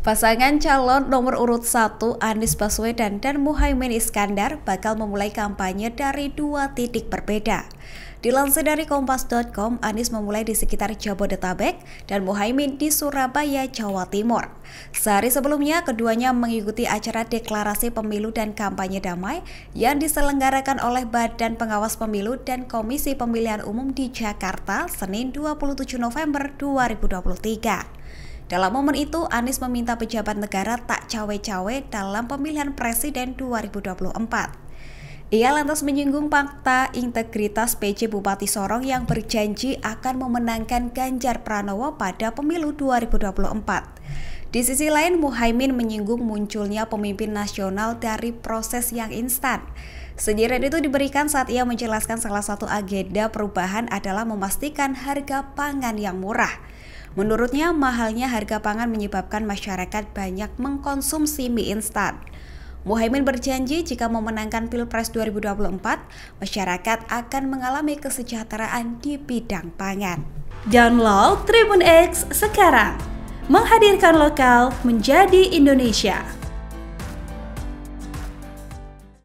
Pasangan calon nomor urut 1 Anies Baswedan dan Muhaimin Iskandar bakal memulai kampanye dari dua titik berbeda. Dilansir dari kompas.com, Anies memulai di sekitar Jabodetabek dan Muhaimin di Surabaya, Jawa Timur. Sehari sebelumnya, keduanya mengikuti acara deklarasi pemilu dan kampanye damai yang diselenggarakan oleh Badan Pengawas Pemilu dan Komisi Pemilihan Umum di Jakarta, Senin 27 November 2023. Dalam momen itu, Anies meminta pejabat negara tak cawe-cawe dalam pemilihan presiden 2024. Ia lantas menyinggung fakta integritas PJ Bupati Sorong yang berjanji akan memenangkan Ganjar Pranowo pada pemilu 2024. Di sisi lain, Muhaimin menyinggung munculnya pemimpin nasional dari proses yang instan. Sindiran itu diberikan saat ia menjelaskan salah satu agenda perubahan adalah memastikan harga pangan yang murah. Menurutnya, mahalnya harga pangan menyebabkan masyarakat banyak mengkonsumsi mie instan. Muhaimin berjanji jika memenangkan Pilpres 2024, masyarakat akan mengalami kesejahteraan di bidang pangan. Download Tribun X sekarang, menghadirkan lokal menjadi Indonesia.